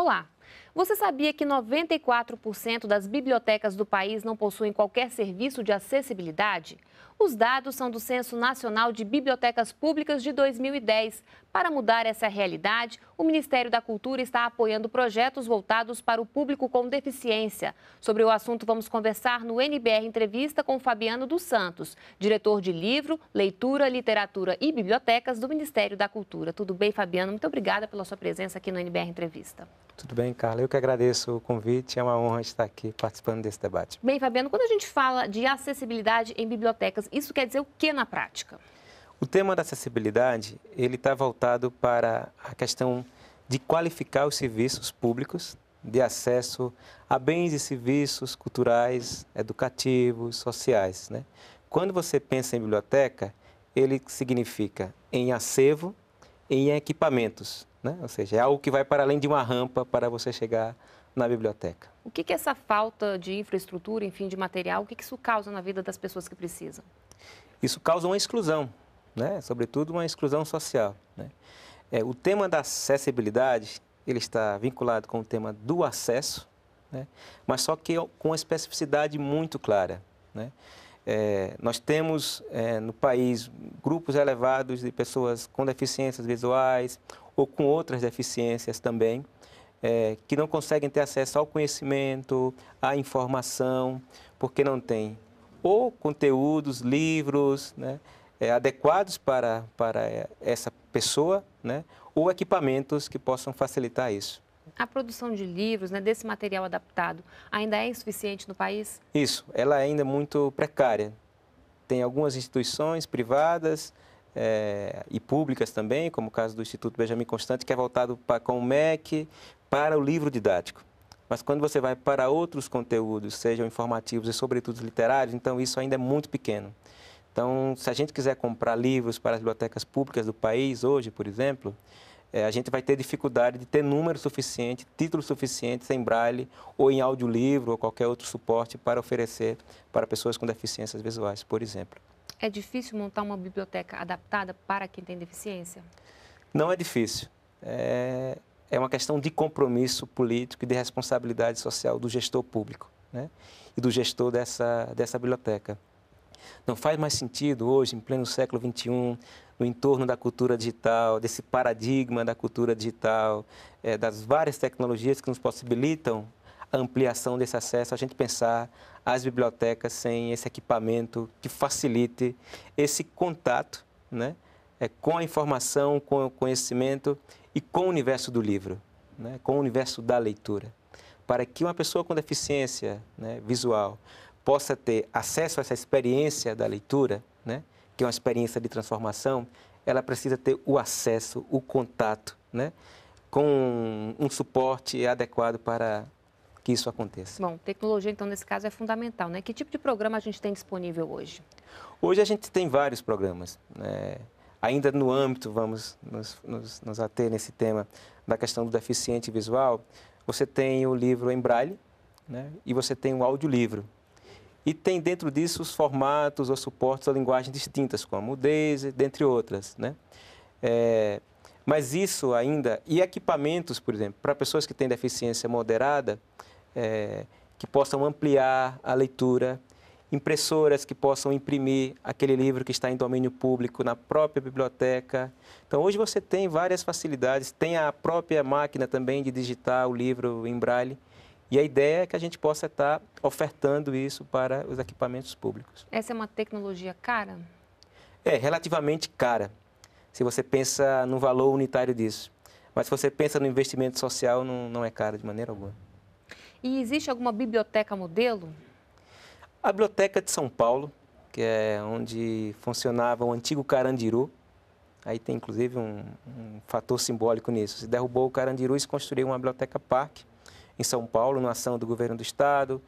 Olá! Você sabia que 94% das bibliotecas do país não possuem qualquer serviço de acessibilidade? Os dados são do Censo Nacional de Bibliotecas Públicas de 2010. Para mudar essa realidade, o Ministério da Cultura está apoiando projetos voltados para o público com deficiência. Sobre o assunto, vamos conversar no NBR Entrevista com Fabiano dos Santos, diretor de livro, leitura, literatura e bibliotecas do Ministério da Cultura. Tudo bem, Fabiano? Muito obrigada pela sua presença aqui no NBR Entrevista. Tudo bem, Carla. Eu que agradeço o convite. É uma honra estar aqui participando desse debate. Bem, Fabiano, quando a gente fala de acessibilidade em bibliotecas, bibliotecas. Isso quer dizer o que na prática? O tema da acessibilidade ele está voltado para a questão de qualificar os serviços públicos de acesso a bens e serviços culturais, educativos, sociais. Né? Quando você pensa em biblioteca, ele significa em acervo, em equipamentos, né? ou seja, é algo que vai para além de uma rampa para você chegar na biblioteca. O que, que essa falta de infraestrutura, enfim, de material, o que, que isso causa na vida das pessoas que precisam? Isso causa uma exclusão, né? sobretudo uma exclusão social. Né? É, o tema da acessibilidade ele está vinculado com o tema do acesso, né? mas só que com uma especificidade muito clara. Né? É, nós temos é, no país grupos elevados de pessoas com deficiências visuais ou com outras deficiências também, é, que não conseguem ter acesso ao conhecimento, à informação, porque não têm ou conteúdos, livros né, é, adequados para, para é, essa pessoa, né, ou equipamentos que possam facilitar isso. A produção de livros, né, desse material adaptado, ainda é insuficiente no país? Isso, ela é ainda muito precária. Tem algumas instituições privadas é, e públicas também, como o caso do Instituto Benjamin Constante, que é voltado para, com o MEC, para o livro didático. Mas quando você vai para outros conteúdos, sejam informativos e sobretudo literários, então isso ainda é muito pequeno. Então, se a gente quiser comprar livros para as bibliotecas públicas do país hoje, por exemplo, é, a gente vai ter dificuldade de ter número suficiente, títulos suficientes em braille ou em audiolivro ou qualquer outro suporte para oferecer para pessoas com deficiências visuais, por exemplo. É difícil montar uma biblioteca adaptada para quem tem deficiência? Não é difícil. É, é uma questão de compromisso político e de responsabilidade social do gestor público né? e do gestor dessa, dessa biblioteca. Não faz mais sentido hoje, em pleno século XXI, no entorno da cultura digital, desse paradigma da cultura digital, é, das várias tecnologias que nos possibilitam a ampliação desse acesso, a gente pensar as bibliotecas sem esse equipamento que facilite esse contato né, é, com a informação, com o conhecimento e com o universo do livro, né, com o universo da leitura, para que uma pessoa com deficiência né, visual possa ter acesso a essa experiência da leitura, né, que é uma experiência de transformação, ela precisa ter o acesso, o contato, né, com um suporte adequado para que isso aconteça. Bom, tecnologia, então, nesse caso é fundamental, né? Que tipo de programa a gente tem disponível hoje? Hoje a gente tem vários programas. Né? ainda no âmbito, vamos nos, nos, nos ater nesse tema da questão do deficiente visual, você tem o livro em braille né? e você tem o audiolivro. E tem dentro disso os formatos ou suportes a linguagens distintas, como o DAISY, dentre outras. Né? É, mas isso ainda, e equipamentos, por exemplo, para pessoas que têm deficiência moderada, é, que possam ampliar a leitura, impressoras que possam imprimir aquele livro que está em domínio público na própria biblioteca. Então, hoje você tem várias facilidades, tem a própria máquina também de digitar o livro em braille. E a ideia é que a gente possa estar ofertando isso para os equipamentos públicos. Essa é uma tecnologia cara? É, relativamente cara, se você pensa no valor unitário disso. Mas se você pensa no investimento social, não, não é caro de maneira alguma. E existe alguma biblioteca modelo? a Biblioteca de São Paulo, que é onde funcionava o antigo Carandiru. Aí tem inclusive um, um fator simbólico nisso. Se derrubou o Carandiru e se construiu uma biblioteca parque em São Paulo, numa ação do governo do estado,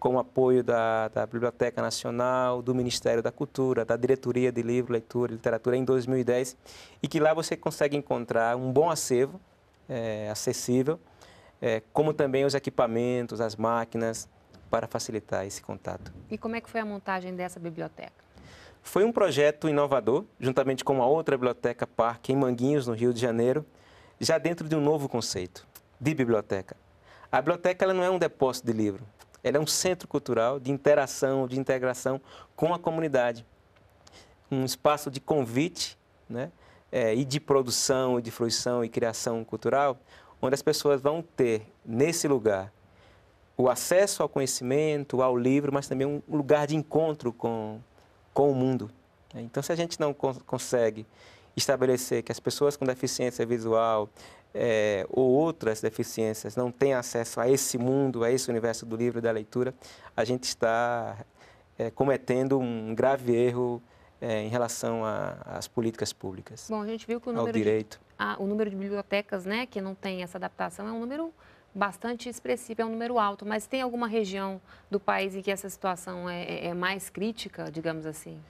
com o apoio da, da, Biblioteca Nacional, do Ministério da Cultura, da Diretoria de Livro, Leitura e Literatura, em 2010, e que lá você consegue encontrar um bom acervo, é, acessível, é, como também os equipamentos, as máquinas, para facilitar esse contato. E como é que foi a montagem dessa biblioteca? Foi um projeto inovador, juntamente com uma outra biblioteca parque em Manguinhos, no Rio de Janeiro, já dentro de um novo conceito de biblioteca. A biblioteca ela não é um depósito de livro, ela é um centro cultural de interação, de integração com a comunidade. Um espaço de convite né? É, e de produção, e de fruição e criação cultural, onde as pessoas vão ter, nesse lugar, o acesso ao conhecimento, ao livro, mas também um lugar de encontro com, com o mundo. É, então, se a gente não cons consegue estabelecer que as pessoas com deficiência visual é, ou outras deficiências não têm acesso a esse mundo, a esse universo do livro e da leitura, a gente está é, cometendo um grave erro é, em relação às políticas públicas. Bom, a gente viu que o número, de, a, ah, o número de bibliotecas né, que não tem essa adaptação é um número bastante expressivo, é um número alto, mas tem alguma região do país em que essa situação é, é, é mais crítica, digamos assim?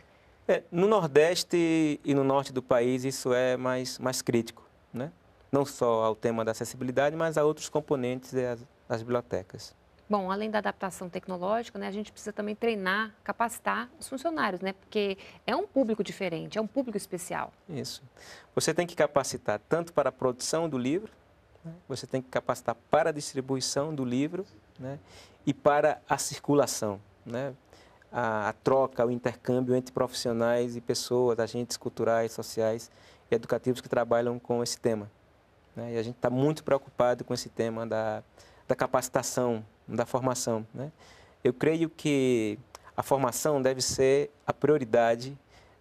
É, no Nordeste e no Norte do país isso é mais, mais crítico, né? não só ao tema da acessibilidade, mas a outros componentes das, das bibliotecas. Bom, além da adaptação tecnológica, né, a gente precisa também treinar, capacitar os funcionários, né? Porque é um público diferente, é um público especial. Isso. Você tem que capacitar tanto para a produção do livro, você tem que capacitar para a distribuição do livro né? e para a circulação, né? a, a troca, o intercâmbio entre profissionais e pessoas, agentes culturais, sociais e educativos que trabalham com esse tema. Né? E a gente está muito preocupado com esse tema da, da capacitação, da formação. Né? Eu creio que a formação deve ser a prioridade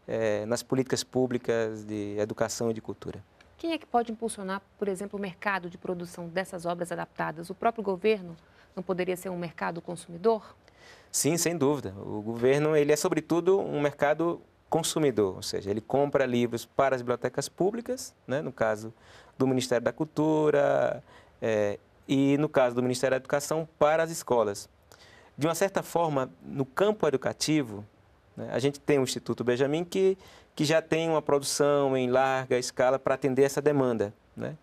eh, nas políticas públicas de educação e de cultura. Quem é que pode impulsionar, por exemplo, o mercado de produção dessas obras adaptadas? O próprio governo não poderia ser um mercado consumidor? Sim, sem dúvida. O governo ele é sobretudo um mercado consumidor, ou seja, ele compra livros para as bibliotecas públicas, né, no caso do Ministério da Cultura é, e no caso do Ministério da Educação para as escolas. De uma certa forma, no campo educativo, né, a gente tem o Instituto Benjamin que que já tem uma produção em larga escala para atender essa demanda. Né?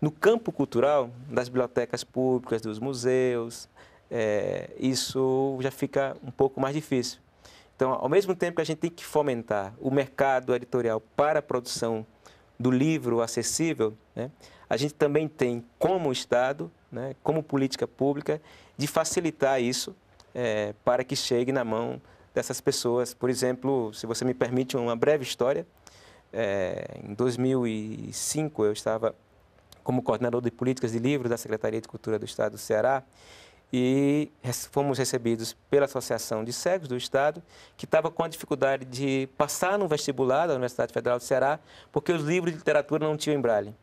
No campo cultural, das bibliotecas públicas, dos museus, é, isso já fica um pouco mais difícil. Então, ao mesmo tempo que a gente tem que fomentar o mercado editorial para a produção do livro acessível, né, a gente também tem, como Estado, né, como política pública, de facilitar isso é, para que chegue na mão dessas pessoas. Por exemplo, se você me permite uma breve história, é, em 2005 eu estava como coordenador de políticas de livros da Secretaria de Cultura do Estado do Ceará e fomos recebidos pela Associação de Cegos do Estado, que estava com a dificuldade de passar no vestibular da Universidade Federal do Ceará, porque os livros de literatura não tinham embraile.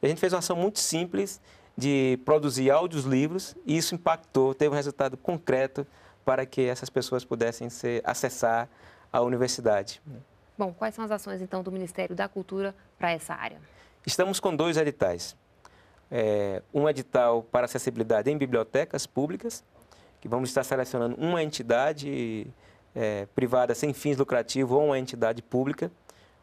A gente fez uma ação muito simples de produzir áudios livros e isso impactou, teve um resultado concreto para que essas pessoas pudessem ser, acessar a universidade. Bom, quais são as ações então do Ministério da Cultura para essa área? Estamos com dois editais. É, um edital para acessibilidade em bibliotecas públicas, que vamos estar selecionando uma entidade é, privada sem fins lucrativos ou uma entidade pública.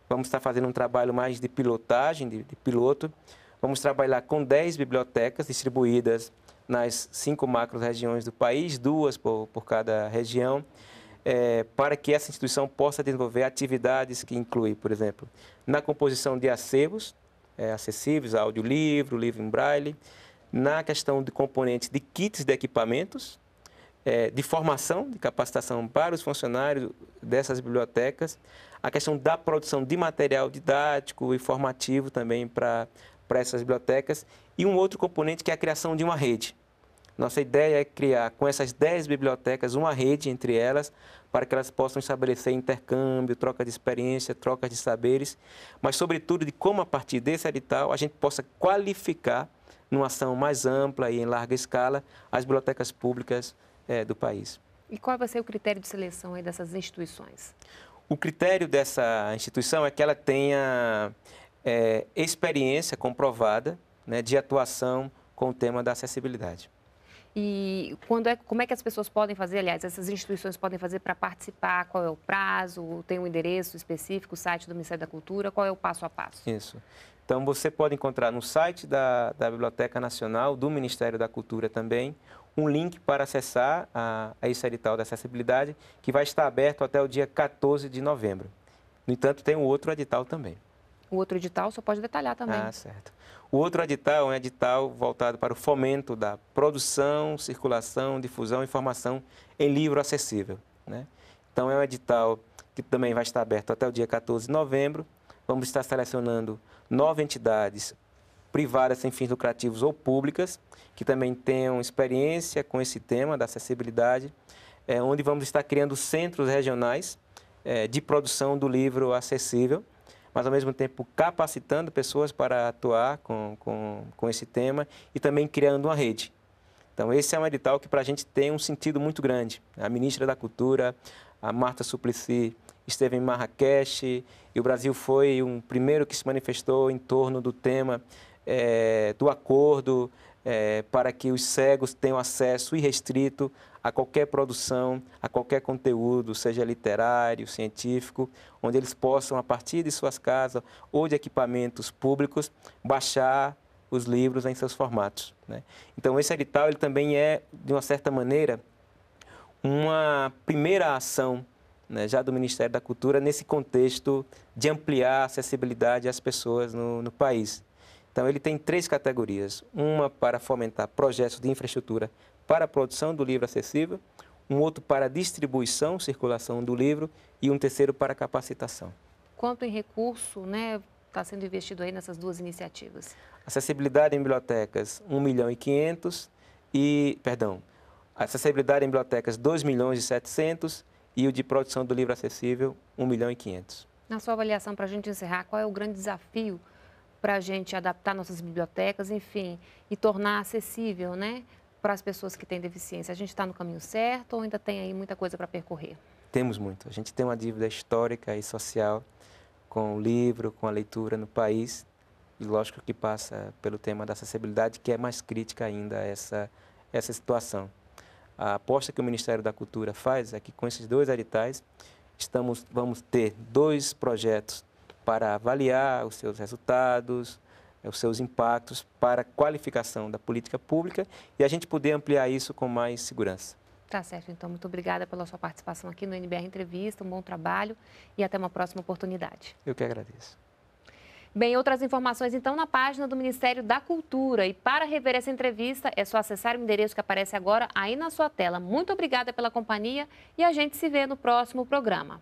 Vamos estar fazendo um trabalho mais de pilotagem, de, de piloto. Vamos trabalhar com 10 bibliotecas distribuídas nas cinco macro-regiões do país, duas por, por cada região, é, para que essa instituição possa desenvolver atividades que incluem, por exemplo, na composição de acervos é, acessíveis, audiolivro, livro em braille, na questão de componentes de kits de equipamentos, é, de formação, de capacitação para os funcionários dessas bibliotecas, a questão da produção de material didático e formativo também para para essas bibliotecas e um outro componente que é a criação de uma rede. Nossa ideia é criar com essas 10 bibliotecas uma rede entre elas para que elas possam estabelecer intercâmbio, troca de experiência, troca de saberes, mas sobretudo de como a partir desse edital a gente possa qualificar numa ação mais ampla e em larga escala as bibliotecas públicas é, do país. E qual vai ser o critério de seleção aí dessas instituições? O critério dessa instituição é que ela tenha é, experiência comprovada né, de atuação com o tema da acessibilidade. E quando é, como é que as pessoas podem fazer, aliás, essas instituições podem fazer para participar? Qual é o prazo? Tem um endereço específico, site do Ministério da Cultura? Qual é o passo a passo? Isso. Então, você pode encontrar no site da, da Biblioteca Nacional, do Ministério da Cultura também, um link para acessar a, a esse edital da acessibilidade, que vai estar aberto até o dia 14 de novembro. No entanto, tem um outro edital também. O outro edital só pode detalhar também. Ah, certo. O outro edital é um edital voltado para o fomento da produção, circulação, difusão e informação em livro acessível. Né? Então, é um edital que também vai estar aberto até o dia 14 de novembro. Vamos estar selecionando nove entidades privadas sem fins lucrativos ou públicas que também tenham experiência com esse tema da acessibilidade, é, onde vamos estar criando centros regionais é, de produção do livro acessível mas ao mesmo tempo capacitando pessoas para atuar com, com, com esse tema e também criando uma rede. Então, esse é um edital que para a gente tem um sentido muito grande. A ministra da Cultura, a Marta Suplicy, esteve em Marrakech e o Brasil foi um primeiro que se manifestou em torno do tema é, do acordo é, para que os cegos tenham acesso irrestrito a qualquer produção, a qualquer conteúdo, seja literário, científico, onde eles possam, a partir de suas casas ou de equipamentos públicos, baixar os livros em seus formatos. Né? Então, esse edital ele também é, de uma certa maneira, uma primeira ação né, já do Ministério da Cultura nesse contexto de ampliar a acessibilidade às pessoas no, no país. Então, ele tem três categorias: uma para fomentar projetos de infraestrutura para a produção do livro acessível, um outro para distribuição, circulação do livro e um terceiro para capacitação. Quanto em recurso né, está sendo investido aí nessas duas iniciativas? Acessibilidade em bibliotecas, 1 milhão e 500 e, perdão, acessibilidade em bibliotecas, 2 milhões e 700 e o de produção do livro acessível, 1 milhão e 500. Na sua avaliação, para a gente encerrar, qual é o grande desafio para a gente adaptar nossas bibliotecas, enfim, e tornar acessível, né, para as pessoas que têm deficiência. A gente está no caminho certo ou ainda tem aí muita coisa para percorrer? Temos muito. A gente tem uma dívida histórica e social com o livro, com a leitura no país, e lógico que passa pelo tema da acessibilidade, que é mais crítica ainda essa, essa situação. A aposta que o Ministério da Cultura faz é que com esses dois editais estamos, vamos ter dois projetos para avaliar os seus resultados, eh, os seus impactos para a qualificação da política pública e a gente poder ampliar isso com mais segurança. Tá certo, então muito obrigada pela sua participação aqui no NBR Entrevista, um bom trabalho e até uma próxima oportunidade. Eu que agradeço. Bem, outras informações então na página do Ministério da Cultura. E para rever essa entrevista, é só acessar o endereço que aparece agora aí na sua tela. Muito obrigada pela companhia e a gente se vê no próximo programa.